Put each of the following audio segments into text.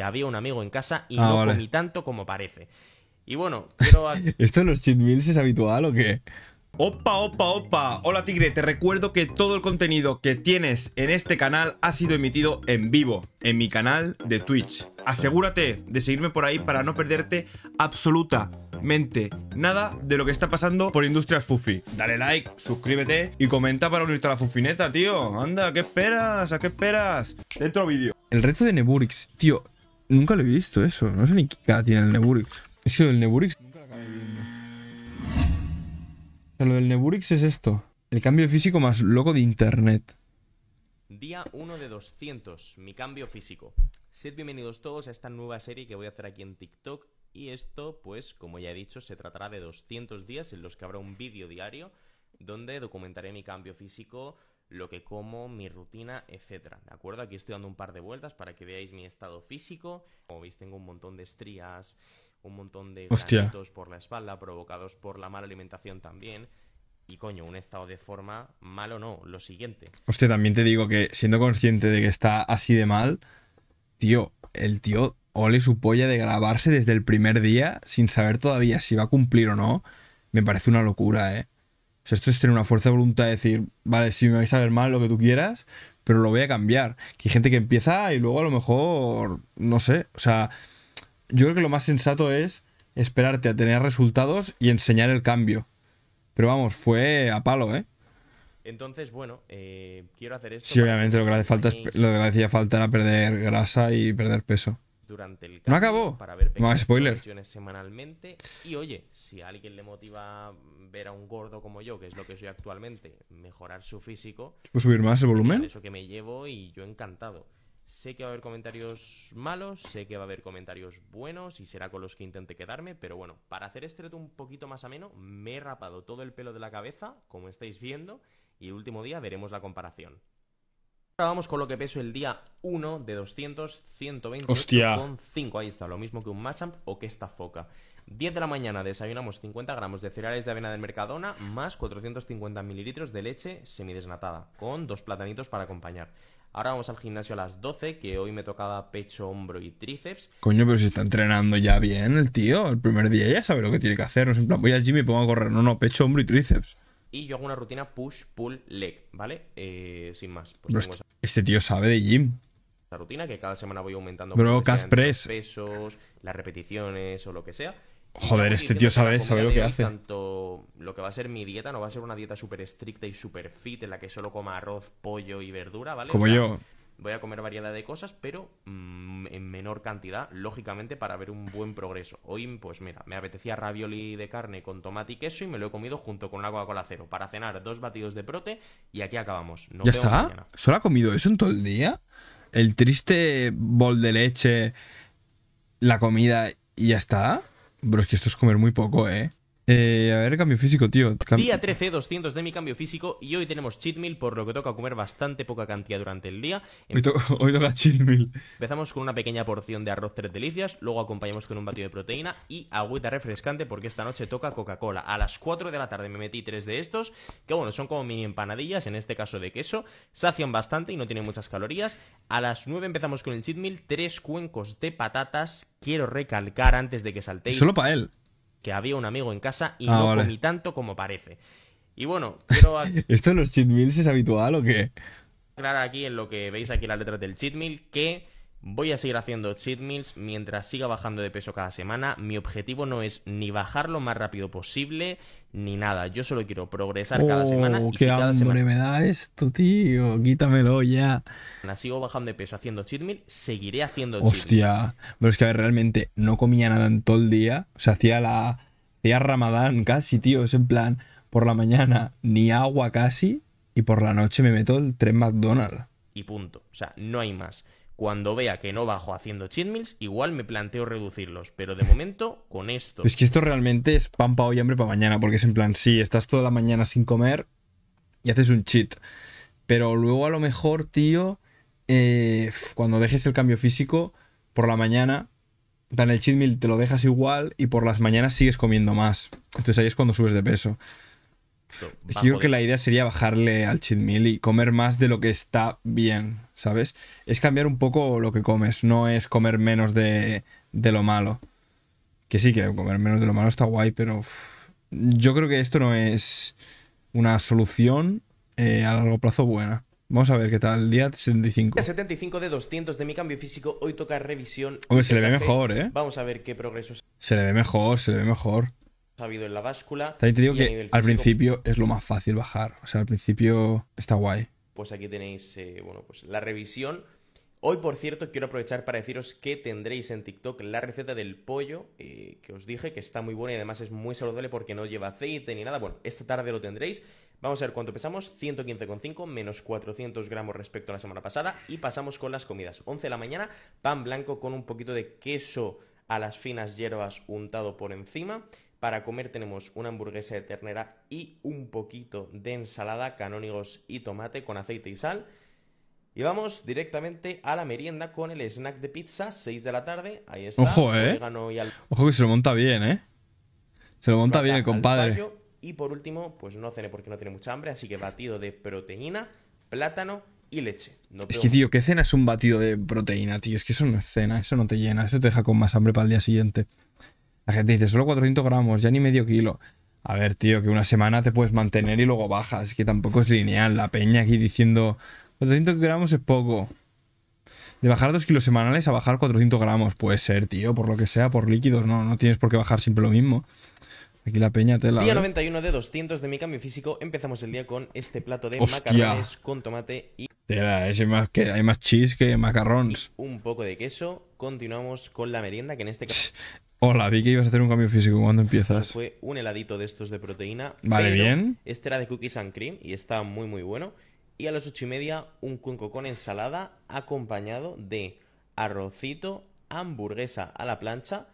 había un amigo en casa y ah, no comí tanto como parece. Y bueno, quiero... ¿Esto en los cheat es habitual o qué? Opa, opa, opa. Hola Tigre, te recuerdo que todo el contenido que tienes en este canal ha sido emitido en vivo, en mi canal de Twitch. Asegúrate de seguirme por ahí para no perderte absolutamente nada de lo que está pasando por Industrias Fufi. Dale like, suscríbete y comenta para unirte a la Fufineta, tío. Anda, ¿qué esperas? ¿A qué esperas? Dentro vídeo. El reto de Neburix, tío, Nunca lo he visto eso. No sé ni qué cara tiene el Neburix. Es que lo del Neburix nunca lo acabé viendo. lo del Neburix es esto. El cambio físico más loco de internet. Día 1 de 200, mi cambio físico. Sed bienvenidos todos a esta nueva serie que voy a hacer aquí en TikTok. Y esto, pues, como ya he dicho, se tratará de 200 días en los que habrá un vídeo diario donde documentaré mi cambio físico, lo que como, mi rutina, etcétera. ¿De acuerdo? Aquí estoy dando un par de vueltas para que veáis mi estado físico. Como veis, tengo un montón de estrías, un montón de granitos por la espalda provocados por la mala alimentación también. Y coño, un estado de forma mal o no, lo siguiente. Hostia, también te digo que siendo consciente de que está así de mal, tío, el tío ole su polla de grabarse desde el primer día sin saber todavía si va a cumplir o no, me parece una locura, ¿eh? esto es tener una fuerza de voluntad de decir, vale, si me vais a ver mal, lo que tú quieras, pero lo voy a cambiar. Que hay gente que empieza y luego a lo mejor, no sé, o sea, yo creo que lo más sensato es esperarte a tener resultados y enseñar el cambio. Pero vamos, fue a palo, ¿eh? Entonces, bueno, eh, quiero hacer esto. Sí, obviamente lo que, hace falta es, lo que le hacía falta era perder grasa y perder peso durante el No acabó. Para ver no, semanalmente. Y oye, si a alguien le motiva ver a un gordo como yo, que es lo que soy actualmente, mejorar su físico. ¿Puedo subir más el volumen? Eso que me llevo y yo encantado. Sé que va a haber comentarios malos, sé que va a haber comentarios buenos y será con los que intente quedarme, pero bueno, para hacer este reto un poquito más ameno, me he rapado todo el pelo de la cabeza, como estáis viendo, y el último día veremos la comparación. Ahora Vamos con lo que peso el día 1 de 200, 5. Ahí está, lo mismo que un Machamp o que esta foca. 10 de la mañana desayunamos 50 gramos de cereales de avena del Mercadona más 450 mililitros de leche semidesnatada, con dos platanitos para acompañar. Ahora vamos al gimnasio a las 12, que hoy me tocaba pecho, hombro y tríceps. Coño, pero se está entrenando ya bien el tío. El primer día ya sabe lo que tiene que hacer. No es en plan, voy al gym y pongo a correr. No, no, pecho, hombro y tríceps y yo hago una rutina push, pull, leg, ¿vale? Eh, sin más. Pues pues este tío sabe de gym. La rutina que cada semana voy aumentando Bro, calf press. las repeticiones o lo que sea. Joder, este tío sabe, sabe lo que hace. Tanto lo que va a ser mi dieta no va a ser una dieta súper estricta y súper fit en la que solo coma arroz, pollo y verdura, ¿vale? Como yo voy a comer variedad de cosas, pero mm, en menor cantidad, lógicamente, para ver un buen progreso. Hoy, pues mira, me apetecía ravioli de carne con tomate y queso y me lo he comido junto con una Coca-Cola cero. Para cenar, dos batidos de prote y aquí acabamos. ¿Ya está? ¿Solo ha comido eso en todo el día? El triste bol de leche, la comida y ya está. Bro, es que esto es comer muy poco, ¿eh? Eh, a ver, cambio físico, tío. Día 13, 200 de mi cambio físico y hoy tenemos cheat por lo que toca comer bastante poca cantidad durante el día. Hoy, toca Empezamos con una pequeña porción de arroz tres delicias, luego acompañamos con un batido de proteína y agüita refrescante porque esta noche toca Coca-Cola. A las 4 de la tarde me metí tres de estos, que bueno, son como mini empanadillas, en este caso de queso, sacian bastante y no tienen muchas calorías. A las 9 empezamos con el cheat meal, tres cuencos de patatas. Quiero recalcar antes de que saltéis. Solo para él que había un amigo en casa y ah, no comí tanto como parece. Y bueno, ¿Esto en los cheat meals es habitual o qué? Claro, aquí en lo que veis aquí las letras del cheat meal que Voy a seguir haciendo cheat meals mientras siga bajando de peso cada semana. Mi objetivo no es ni bajar lo más rápido posible ni nada. Yo solo quiero progresar cada oh, semana. Y ¡Qué hambre me da esto, tío! Quítamelo ya. Sigo bajando de peso haciendo cheat seguiré haciendo Hostia. Hostia, pero es que a ver, realmente no comía nada en todo el día. O sea, hacía la. Hacía Ramadán casi, tío. Es en plan, por la mañana ni agua casi y por la noche me meto el tren McDonald's. Y punto. O sea, no hay más. Cuando vea que no bajo haciendo cheat meals, igual me planteo reducirlos. Pero de momento, con esto. Es que esto realmente es pampa hoy, hambre para mañana. Porque es en plan, sí, estás toda la mañana sin comer y haces un cheat. Pero luego a lo mejor, tío, eh, cuando dejes el cambio físico, por la mañana, en plan, el cheat meal te lo dejas igual y por las mañanas sigues comiendo más. Entonces ahí es cuando subes de peso. Yo creo que la idea sería bajarle al cheat meal y comer más de lo que está bien, ¿sabes? Es cambiar un poco lo que comes, no es comer menos de, lo malo. Que sí, que comer menos de lo malo está guay, pero yo creo que esto no es una solución eh, a largo plazo buena. Vamos a ver qué tal. Día 75. Día 75 de 200 de mi cambio físico. Hoy toca revisión. se le ve mejor, ¿eh? Vamos a ver qué progresos. Se le ve mejor, se le ve mejor habido en la báscula. También te digo que al principio es lo más fácil bajar. O sea, al principio está guay. Pues aquí tenéis, eh, bueno, pues la revisión. Hoy, por cierto, quiero aprovechar para deciros que tendréis en TikTok la receta del pollo eh, que os dije, que está muy buena y además es muy saludable porque no lleva aceite ni nada. Bueno, esta tarde lo tendréis. Vamos a ver cuánto pesamos, 115,5 menos 400 gramos respecto a la semana pasada y pasamos con las comidas. 11 de la mañana, pan blanco con un poquito de queso a las finas hierbas untado por encima. Para comer tenemos una hamburguesa de ternera y un poquito de ensalada, canónigos y tomate con aceite y sal. Y vamos directamente a la merienda con el snack de pizza, 6 de la tarde. Ahí está. Ojo, eh. Ojo que se lo monta bien, eh. Se lo monta bien, compadre. Y por último, pues no cene porque no tiene mucha hambre, así que batido de proteína, plátano y leche. es que, tío, ¿qué cena es un batido de proteína, tío? Es que eso no es cena, eso no te llena, eso te deja con más hambre para el día siguiente. La gente dice, solo 400 gramos, ya ni medio kilo. A ver, tío, que una semana te puedes mantener y luego bajas, que tampoco es lineal. La peña aquí diciendo, 400 gramos es poco. De bajar dos kilos semanales a bajar 400 gramos, puede ser, tío, por lo que sea, por líquidos, no, no tienes por qué bajar siempre lo mismo. Aquí la peña tela. Día 91 de 200 de mi cambio físico. Empezamos el día con este plato de macarrones con tomate y. Tela, ese más que hay más cheese que macarrones. un poco de queso. Continuamos con la merienda, que en este caso. Hola, vi que ibas a hacer un cambio físico. cuando empiezas? fue un heladito de estos de proteína. Vale, bien. Este era de cookies and cream y está muy, muy bueno. Y a las ocho y media, un cuenco con ensalada acompañado de arrocito, hamburguesa a la plancha.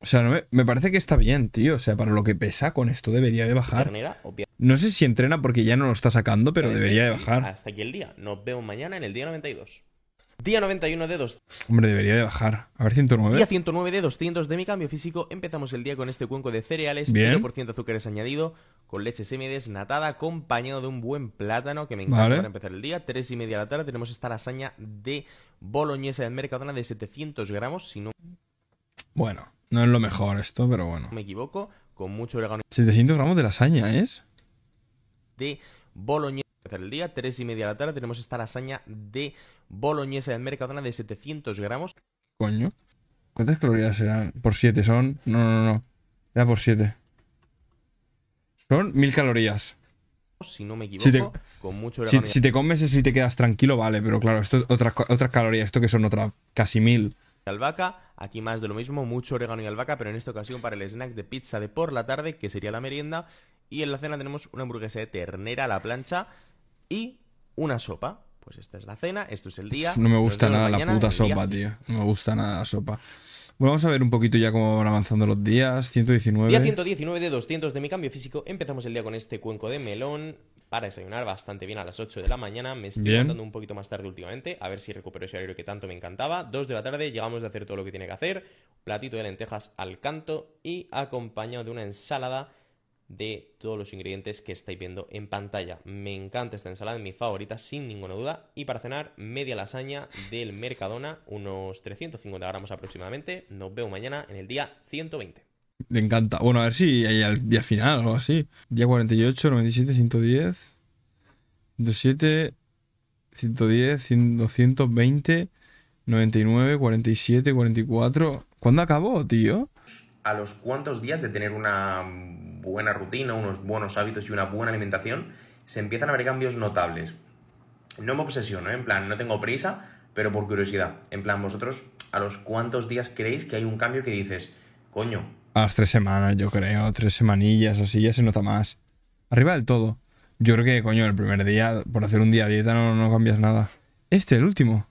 O sea, me, parece que está bien, tío. O sea, para lo que pesa con esto debería de bajar. no sé si entrena porque ya no lo está sacando, pero debería de bajar. Hasta aquí el día. Nos vemos mañana en el día 92. Día 91 de 2. Hombre, debería de bajar. A ver, 109. Día 109 de 200 de mi cambio físico. Empezamos el día con este cuenco de cereales, Bien. 0% azúcares añadido, con leche semidesnatada, acompañado de un buen plátano que me encanta para empezar el día. 3 y media de la tarde tenemos esta lasaña de boloñesa del Mercadona de 700 gramos, si no... Bueno, no es lo mejor esto, pero bueno. Me equivoco, con mucho orégano... 700 gramos de lasaña, ¿es? De boloñesa el día, 3 y media de la tarde tenemos esta lasaña de boloñesa del Mercadona de 700 gramos. Coño. ¿Cuántas calorías eran? Por 7 son. No, no, no. Era por 7. Son 1000 calorías. Si no me equivoco, si te, con mucho te comes y te quedas tranquilo, vale, pero claro, esto otras otras calorías, esto que son otras casi 1000 albahaca. Aquí más de lo mismo, mucho orégano y albahaca, pero en esta ocasión para el snack de pizza de por la tarde, que sería la merienda. Y en la cena tenemos una hamburguesa de ternera a la plancha y una sopa pues esta es la cena, esto es el día. No me gusta nada la, puta sopa, tío. No me gusta nada la sopa. Bueno, vamos a ver un poquito ya cómo van avanzando los días. 119. Día 119 de 200 de mi cambio físico. Empezamos el día con este cuenco de melón para desayunar bastante bien a las 8 de la mañana. Me estoy levantando un poquito más tarde últimamente, a ver si recupero ese aire que tanto me encantaba. 2 de la tarde llegamos de hacer todo lo que tiene que hacer. Platito de lentejas al canto y acompañado de una ensalada de todos los ingredientes que estáis viendo en pantalla. Me encanta esta ensalada, es mi favorita sin ninguna duda. Y para cenar, media lasaña del Mercadona, unos 350 gramos aproximadamente. Nos vemos mañana en el día 120. Me encanta. Bueno, a ver si hay al día final o algo así. Día 48, 97, 110, 107, 110, 220, 99, 47, 44. ¿Cuándo acabó, tío? a los cuantos días de tener una buena rutina, unos buenos hábitos y una buena alimentación, se empiezan a ver cambios notables. No me obsesiono, ¿eh? en plan, no tengo prisa, pero por curiosidad. En plan, vosotros, ¿a los cuantos días creéis que hay un cambio que dices, coño? A las tres semanas, yo creo, tres semanillas, así ya se nota más. Arriba del todo. Yo creo que, coño, el primer día, por hacer un día dieta, no, no cambias nada. Este, el último.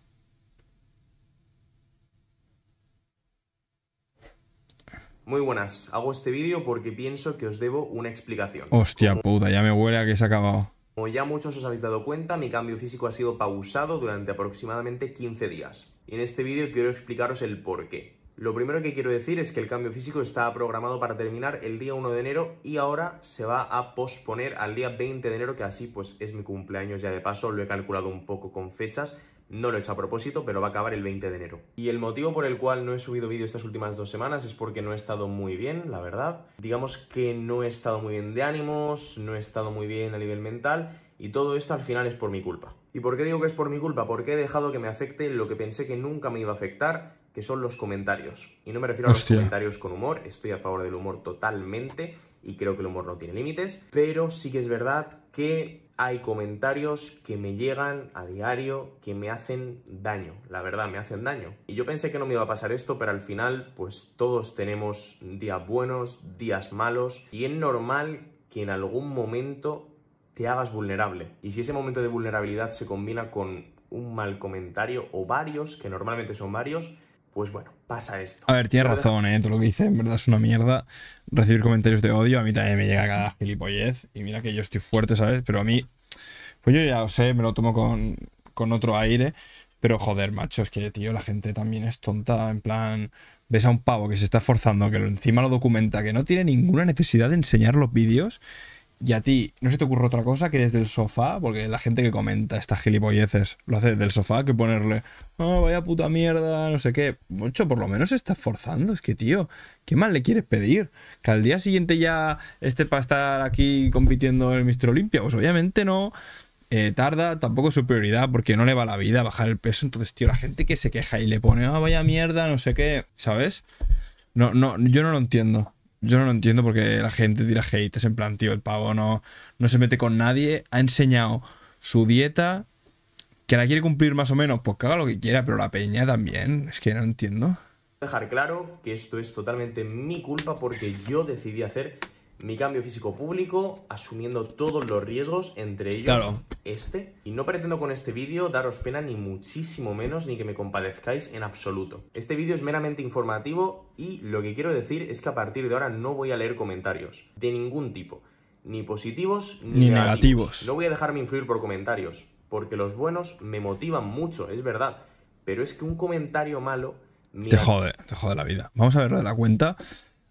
Muy buenas, hago este vídeo porque pienso que os debo una explicación. Hostia puta, ya me huele a que se ha acabado. Como ya muchos os habéis dado cuenta, mi cambio físico ha sido pausado durante aproximadamente 15 días. Y en este vídeo quiero explicaros el por qué. Lo primero que quiero decir es que el cambio físico estaba programado para terminar el día 1 de enero y ahora se va a posponer al día 20 de enero, que así pues es mi cumpleaños ya de paso, lo he calculado un poco con fechas, no lo he hecho a propósito, pero va a acabar el 20 de enero. Y el motivo por el cual no he subido vídeo estas últimas dos semanas es porque no he estado muy bien, la verdad. Digamos que no he estado muy bien de ánimos, no he estado muy bien a nivel mental y todo esto al final es por mi culpa. ¿Y por qué digo que es por mi culpa? Porque he dejado que me afecte lo que pensé que nunca me iba a afectar, que son los comentarios. Y no me refiero a los comentarios con humor, estoy a favor del humor totalmente, y creo que el humor no tiene límites, pero sí que es verdad que hay comentarios que me llegan a diario que me hacen daño, la verdad, me hacen daño. Y yo pensé que no me iba a pasar esto, pero al final, pues todos tenemos días buenos, días malos, y es normal que en algún momento te hagas vulnerable. Y si ese momento de vulnerabilidad se combina con un mal comentario o varios, que normalmente son varios, pues bueno, pasa esto. A ver, tienes razón, ¿eh? Todo lo que dice en verdad es una mierda. Recibir comentarios de odio, a mí también me llega cada gilipollez. Y mira que yo estoy fuerte, ¿sabes? Pero a mí, pues yo ya lo sé, me lo tomo con, con otro aire. Pero joder, macho, es que, tío, la gente también es tonta. En plan, ves a un pavo que se está esforzando, que encima lo documenta, que no tiene ninguna necesidad de enseñar los vídeos y a ti, ¿no se te ocurre otra cosa que desde el sofá? Porque la gente que comenta estas gilipolleces lo hace desde el sofá, que ponerle, oh, vaya puta mierda, no sé qué. Mucho, por lo menos se está forzando. Es que, tío, ¿qué más le quieres pedir? Que al día siguiente ya esté para estar aquí compitiendo en el Mister Olimpia. Pues obviamente no. Eh, tarda, tampoco es su prioridad porque no le va la vida bajar el peso. Entonces, tío, la gente que se queja y le pone, ah, vaya mierda, no sé qué, ¿sabes? No, no, yo no lo entiendo yo no lo entiendo porque la gente tira hate. Es en plan, tío, el pavo no, no se mete con nadie. Ha enseñado su dieta. Que la quiere cumplir más o menos, pues caga lo que quiera, pero la peña también. Es que no entiendo. Dejar claro que esto es totalmente mi culpa porque yo decidí hacer mi cambio físico público, asumiendo todos los riesgos, entre ellos este. Y no pretendo con este vídeo daros pena ni muchísimo menos, ni que me compadezcáis en absoluto. Este vídeo es meramente informativo y lo que quiero decir es que a partir de ahora no voy a leer comentarios, de ningún tipo, ni positivos ni, negativos. No voy a dejarme influir por comentarios, porque los buenos me motivan mucho, es verdad. Pero es que un comentario malo... Te jode, te jode la vida. Vamos a verlo de la cuenta.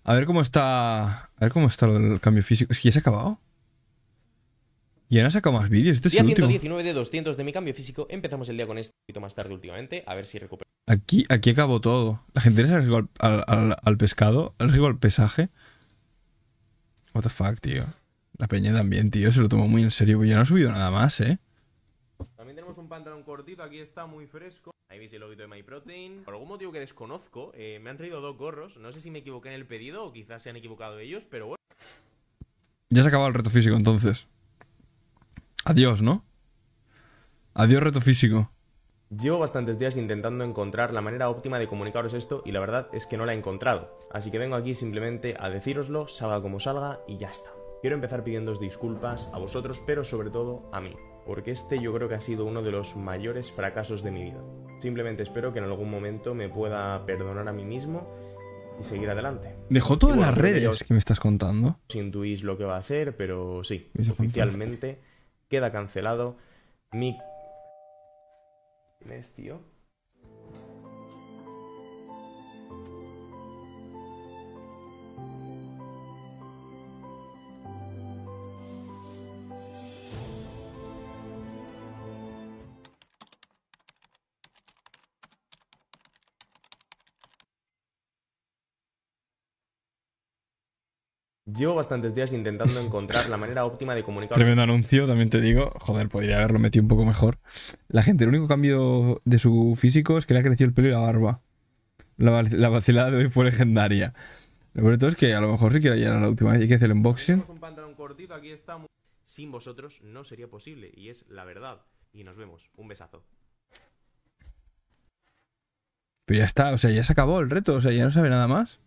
A ver cómo está. A ver cómo está el cambio físico. Es que ya se ha acabado. Y no sacado más vídeos. Este es el 119 de 200 de mi cambio físico. Empezamos el día con esto un poquito más tarde últimamente. A ver si recupero. Aquí, aquí acabó todo. La gente le al, al, al, al, pescado, al al pesaje. What the fuck, tío. La peña también, tío. Se lo tomó muy en serio. Pues ya no ha subido nada más, eh un pantalón cortito, aquí está muy fresco. Ahí veis el loguito de MyProtein. Por algún motivo que desconozco, eh, me han traído dos gorros. No sé si me equivoqué en el pedido o quizás se han equivocado ellos, pero bueno. Ya se ha el reto físico entonces. Adiós, ¿no? Adiós reto físico. Llevo bastantes días intentando encontrar la manera óptima de comunicaros esto y la verdad es que no la he encontrado. Así que vengo aquí simplemente a deciroslo, salga como salga y ya está. Quiero empezar pidiendo disculpas a vosotros, pero sobre todo a mí porque este yo creo que ha sido uno de los mayores fracasos de mi vida. Simplemente espero que en algún momento me pueda perdonar a mí mismo y seguir adelante. Dejó todas las redes que, me estás contando. si intuís lo que va a ser, pero sí, oficialmente queda cancelado mi... ¿Quién es, tío? Llevo bastantes días intentando encontrar la manera óptima de comunicar. Tremendo anuncio, también te digo. Joder, podría haberlo metido un poco mejor. La gente, el único cambio de su físico es que le ha crecido el pelo y la barba. La, vacilada de hoy fue legendaria. Lo bonito todo es que a lo mejor sí quiero llegar a la última vez. Hay que hacer el unboxing. Sin vosotros no sería posible, y es la verdad. Y nos vemos. Un besazo. Pero ya está, o sea, ya se acabó el reto, o sea, ya no sabe nada más.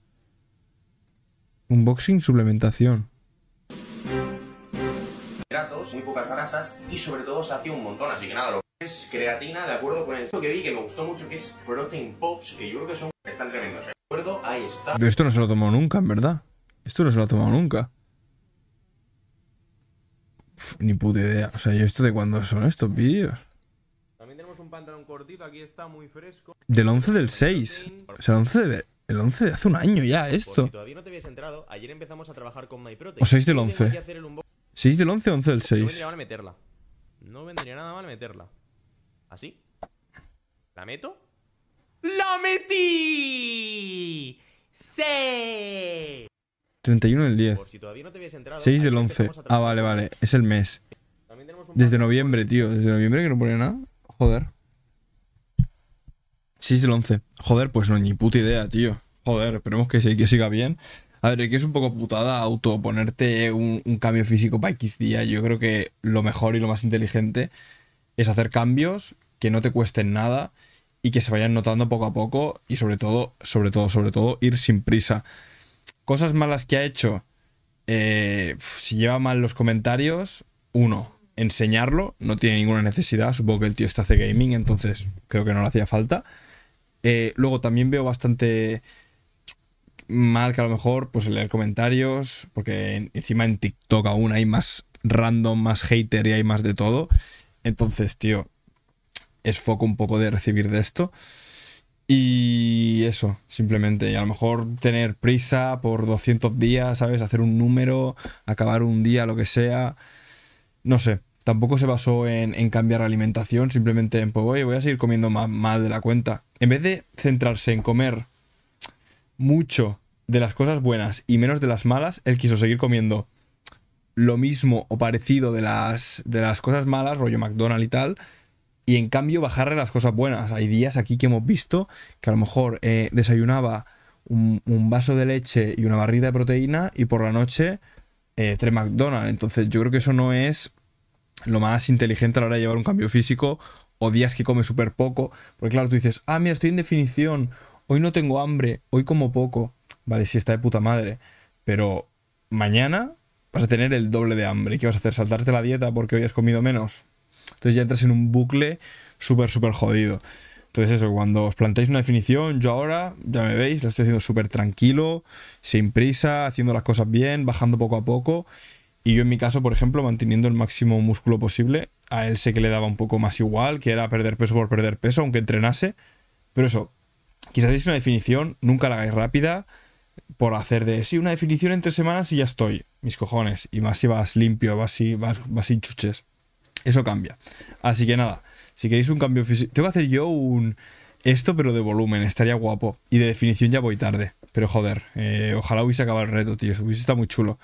Unboxing, suplementación. Hidratos, muy pocas grasas y sobre todo se hacía un montón, así que nada, lo que es creatina, de acuerdo con el que vi que me gustó mucho, que es Protein Pops, que yo creo que son están tremendos. ¿eh? De acuerdo, ahí está. Pero esto no se lo tomó nunca, en verdad. Esto no se lo ha tomado nunca. ni puta idea. O sea, yo esto de cuándo son estos vídeos. También tenemos un pantalón cortito, aquí está muy fresco. Del 11 del 6. O sea, el 11 de... El 11 de hace un año ya, esto. a O 6 del 11. 6 del 11, 11 del 6. No vendría meterla. No nada mal meterla. ¿Así? ¿La meto? ¡La metí! ¡Sí! 31 del 10. 6 del 11. Ah, vale, vale. Es el mes. Desde noviembre, tío. Desde noviembre que no pone nada. Joder. Sí, el 11. Joder, pues no, ni puta idea, tío. Joder, esperemos que, que siga bien. A ver, que es un poco putada auto ponerte un, cambio físico para X día. Yo creo que lo mejor y lo más inteligente es hacer cambios que no te cuesten nada y que se vayan notando poco a poco y sobre todo, sobre todo, sobre todo, ir sin prisa. Cosas malas que ha hecho. Eh, si lleva mal los comentarios, uno, enseñarlo, no tiene ninguna necesidad. Supongo que el tío está hace gaming, entonces creo que no le hacía falta. Eh, luego también veo bastante mal que a lo mejor pues leer comentarios, porque encima en TikTok aún hay más random, más hater y hay más de todo. Entonces, tío, es foco un poco de recibir de esto. Y eso, simplemente. Y a lo mejor tener prisa por 200 días, ¿sabes? Hacer un número, acabar un día, lo que sea. No sé tampoco se basó en, cambiar la alimentación, simplemente en, pues, voy a seguir comiendo más, de la cuenta. En vez de centrarse en comer mucho de las cosas buenas y menos de las malas, él quiso seguir comiendo lo mismo o parecido de las, de las cosas malas, rollo McDonald's y tal, y en cambio bajarle las cosas buenas. Hay días aquí que hemos visto que a lo mejor eh, desayunaba un, vaso de leche y una barrita de proteína y por la noche eh, tres McDonald's. Entonces yo creo que eso no es lo más inteligente a la hora de llevar un cambio físico o días que come súper poco. Porque claro, tú dices, ah, mira, estoy en definición, hoy no tengo hambre, hoy como poco. Vale, si está de puta madre, pero mañana vas a tener el doble de hambre. ¿Qué vas a hacer? ¿Saltarte la dieta porque hoy has comido menos? Entonces ya entras en un bucle súper, súper jodido. Entonces eso, cuando os planteáis una definición, yo ahora, ya me veis, lo estoy haciendo súper tranquilo, sin prisa, haciendo las cosas bien, bajando poco a poco y yo en mi caso, por ejemplo, manteniendo el máximo músculo posible, a él sé que le daba un poco más igual, que era perder peso por perder peso, aunque entrenase. Pero eso, quizás es una definición, nunca la hagáis rápida por hacer de, sí, una definición entre semanas y ya estoy, mis cojones. Y más si vas limpio, vas, sin chuches. Eso cambia. Así que nada, si queréis un cambio físico... Tengo que hacer yo un... Esto, pero de volumen, estaría guapo. Y de definición ya voy tarde. Pero joder, eh, ojalá hubiese acabado el reto, tío. Hubiese estado muy chulo.